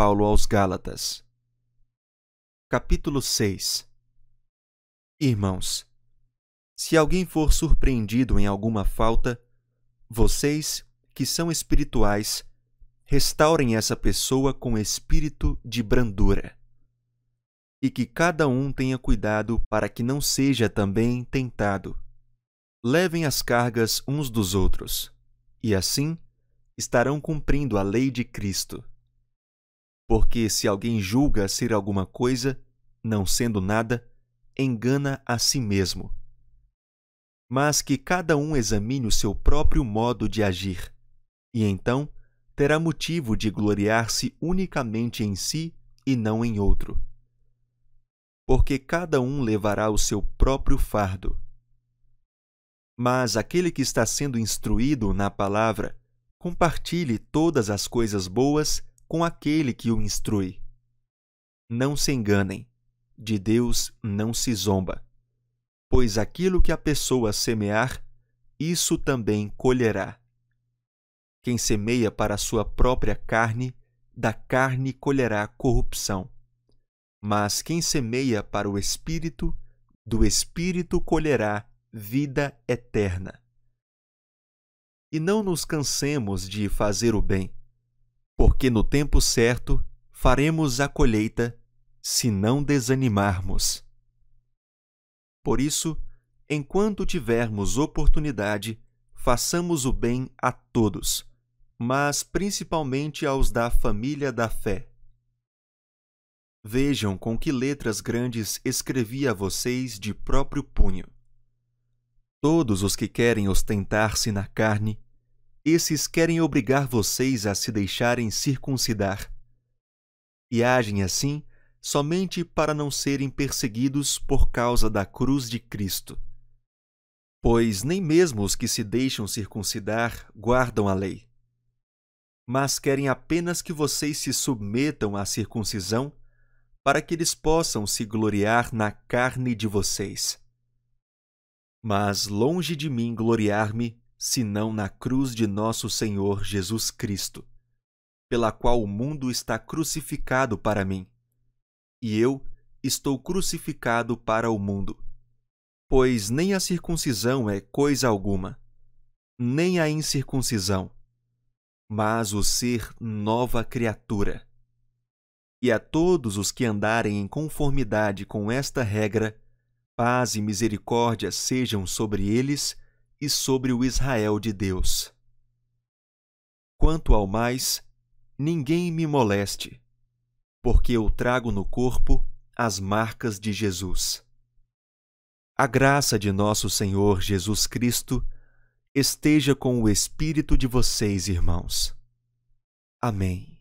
Paulo aos Gálatas. Capítulo 6 Irmãos, se alguém for surpreendido em alguma falta, vocês, que são espirituais, restaurem essa pessoa com espírito de brandura. E que cada um tenha cuidado para que não seja também tentado. Levem as cargas uns dos outros, e assim estarão cumprindo a lei de Cristo. Porque se alguém julga ser alguma coisa, não sendo nada, engana a si mesmo. Mas que cada um examine o seu próprio modo de agir, e então terá motivo de gloriar-se unicamente em si e não em outro. Porque cada um levará o seu próprio fardo. Mas aquele que está sendo instruído na palavra, compartilhe todas as coisas boas com aquele que o instrui. Não se enganem, de Deus não se zomba, pois aquilo que a pessoa semear, isso também colherá. Quem semeia para a sua própria carne, da carne colherá corrupção. Mas quem semeia para o Espírito, do Espírito colherá vida eterna. E não nos cansemos de fazer o bem, porque no tempo certo faremos a colheita se não desanimarmos. Por isso, enquanto tivermos oportunidade, façamos o bem a todos, mas principalmente aos da família da fé. Vejam com que letras grandes escrevi a vocês de próprio punho. Todos os que querem ostentar-se na carne esses querem obrigar vocês a se deixarem circuncidar. E agem assim somente para não serem perseguidos por causa da cruz de Cristo. Pois nem mesmo os que se deixam circuncidar guardam a lei, mas querem apenas que vocês se submetam à circuncisão para que eles possam se gloriar na carne de vocês. Mas longe de mim gloriar-me senão na cruz de nosso Senhor Jesus Cristo, pela qual o mundo está crucificado para mim, e eu estou crucificado para o mundo. Pois nem a circuncisão é coisa alguma, nem a incircuncisão, mas o ser nova criatura. E a todos os que andarem em conformidade com esta regra, paz e misericórdia sejam sobre eles e sobre o Israel de Deus. Quanto ao mais, ninguém me moleste, porque eu trago no corpo as marcas de Jesus. A graça de nosso Senhor Jesus Cristo esteja com o espírito de vocês, irmãos. Amém.